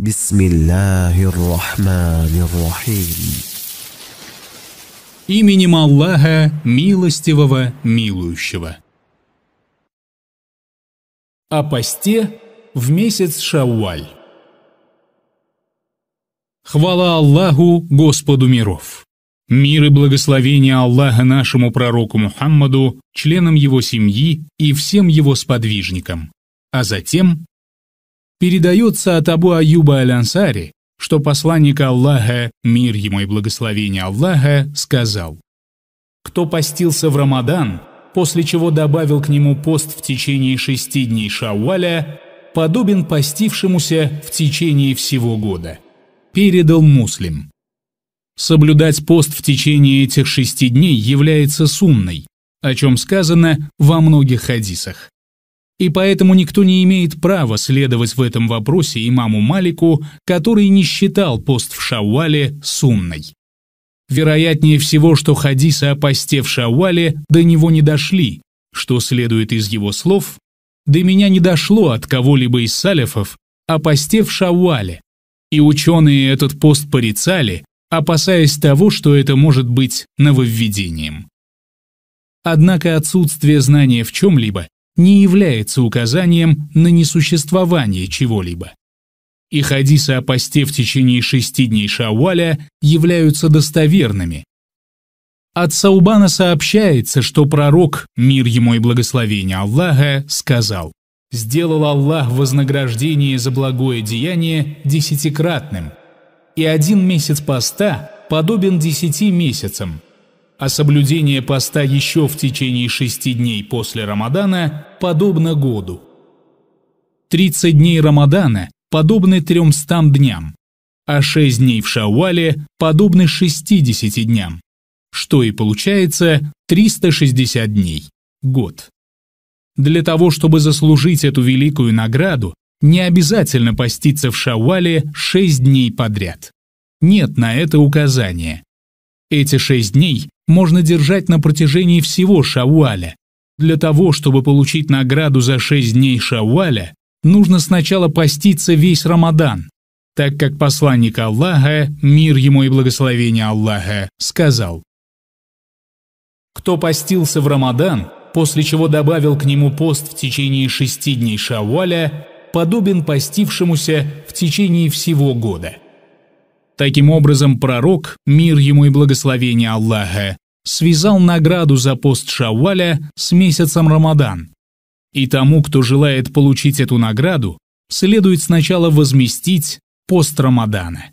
بسم الله الرحمن الرحيم Именем Аллаха, милостивого, милующего. О посте в месяц Шавваль. Хвала Аллаху, Господу миров. Мир и благословение Аллаха нашему пророку Мухаммаду, членам его семьи и всем его сподвижникам, а затем передается от Абу Аюба Аль-Ансари, что посланник Аллаха, мир ему и благословение Аллаха, сказал «Кто постился в Рамадан, после чего добавил к нему пост в течение шести дней Шауаля, подобен постившемуся в течение всего года. Передал муслим. Соблюдать пост в течение этих шести дней является сунной, о чем сказано во многих хадисах и поэтому никто не имеет права следовать в этом вопросе имаму Малику, который не считал пост в Шавале сунной. Вероятнее всего, что хадисы о посте в Шавале до него не дошли, что следует из его слов «до меня не дошло от кого-либо из салифов о посте в Шавале, и ученые этот пост порицали, опасаясь того, что это может быть нововведением. Однако отсутствие знания в чем-либо не является указанием на несуществование чего-либо. И хадисы о посте в течение шести дней Шауаля являются достоверными. От Саубана сообщается, что пророк, мир ему и благословение Аллаха, сказал «Сделал Аллах вознаграждение за благое деяние десятикратным, и один месяц поста подобен десяти месяцам, а соблюдение поста еще в течение шести дней после Рамадана подобно году. 30 дней Рамадана подобны 300 дням, а 6 дней в Шауале подобны 60 дням, что и получается 360 дней, год. Для того, чтобы заслужить эту великую награду, не обязательно поститься в Шауале 6 дней подряд. Нет на это указания. Эти 6 дней можно держать на протяжении всего шавуаля. Для того, чтобы получить награду за 6 дней шавуаля, нужно сначала поститься весь Рамадан, так как посланник Аллаха, мир ему и благословение Аллаха, сказал. Кто постился в Рамадан, после чего добавил к нему пост в течение шести дней Шаваля, подобен постившемуся в течение всего года. Таким образом, пророк, мир ему и благословение Аллаха, связал награду за пост Шаваля с месяцем Рамадан. И тому, кто желает получить эту награду, следует сначала возместить пост Рамадана.